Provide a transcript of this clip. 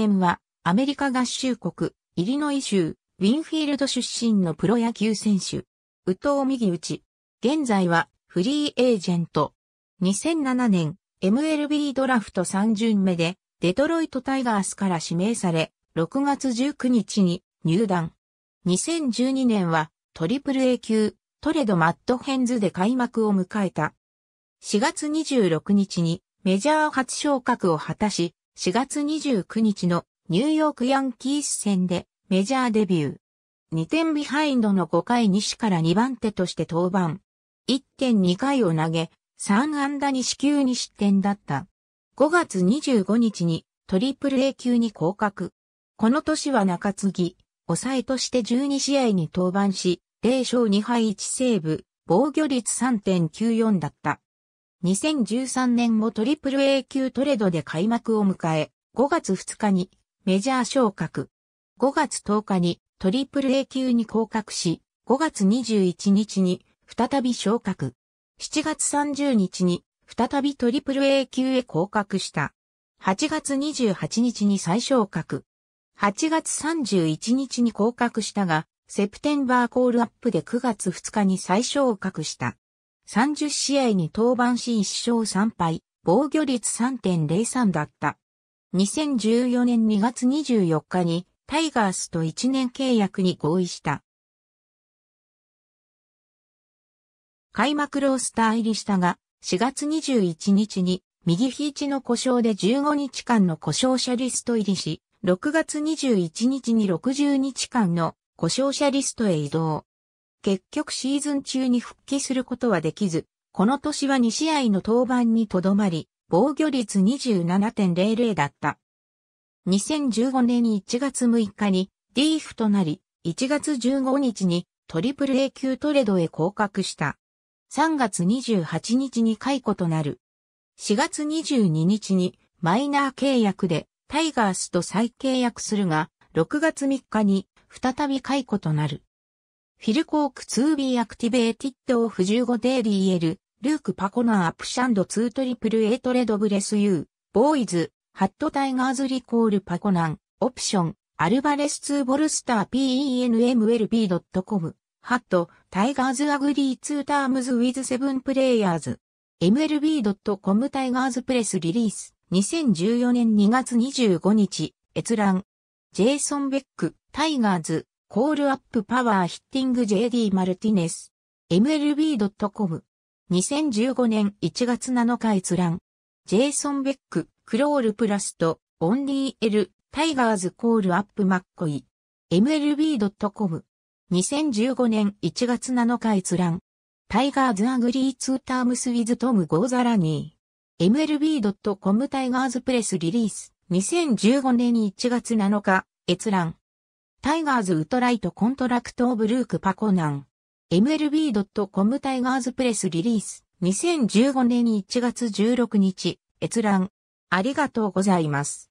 典は、アメリカ合衆国、イリノイ州、ウィンフィールド出身のプロ野球選手。宇藤右ち。現在は、フリーエージェント。2007年、MLB ドラフト3巡目で、デトロイトタイガースから指名され、6月19日に入団。2012年は、トリプル A 級、トレド・マット・ヘンズで開幕を迎えた。4月26日にメジャー初昇格を果たし、4月29日のニューヨークヤンキース戦でメジャーデビュー。2点ビハインドの5回西から2番手として登板。1.2回を投げ、3安打に四球に失点だった。5月25日にトリプル A 級に降格。この年は中継ぎ、抑えとして12試合に登板し、0勝2敗1セーブ、防御率3.94だった。2013年もトリプル a 級トレードで開幕を迎え、5月2日にメジャー昇格。5月10日にトリプル a 級に降格し、5月21日に再び昇格。7月30日に再びトリプル a 級へ降格した。8月28日に再昇格。8月31日に降格したが、セプテンバーコールアップで9月2日に再昇格した。30試合に登板し1勝3敗、防御率3.03だった。2014年2月24日にタイガースと1年契約に合意した。開幕ロースター入りしたが、4月21日に右肘の故障で15日間の故障者リスト入りし、6月21日に60日間の故障者リストへ移動。結局シーズン中に復帰することはできず、この年は2試合の登板にとどまり、防御率27.00だった。2015年1月6日にディーフとなり、1月15日にトリプル A 級トレードへ降格した。3月28日に解雇となる。4月22日にマイナー契約でタイガースと再契約するが、6月3日に再び解雇となる。フィルコーク 2B アクティベーティッドオフ15デイリーエル、ルークパコナーアプシャンド2トリプルエイトレドブレスユー、ボーイズ、ハットタイガーズリコールパコナン、オプション、アルバレス2ボルスター penmlb.com、ハット、タイガーズアグリー2タームズウィズセブンプレイヤーズ、mlb.com タイガーズプレスリリース、2014年2月25日、閲覧、ジェイソン・ベック、タイガーズ、コールアップパワーヒッティング JD マルティネス。MLB.com。2015年1月7日閲覧。ジェイソン・ベック、クロールプラスと、オンリーエル、タイガーズコールアップマッコイ。MLB.com。2015年1月7日閲覧。タイガーズアグリーツータームスウィズトム・ゴーザラニー。MLB.com タイガーズプレスリリース。2015年1月7日、閲覧。タイガーズウトライトコントラクトオブルーク・パコナン。MLB.com タイガーズプレスリリース。2015年1月16日、閲覧。ありがとうございます。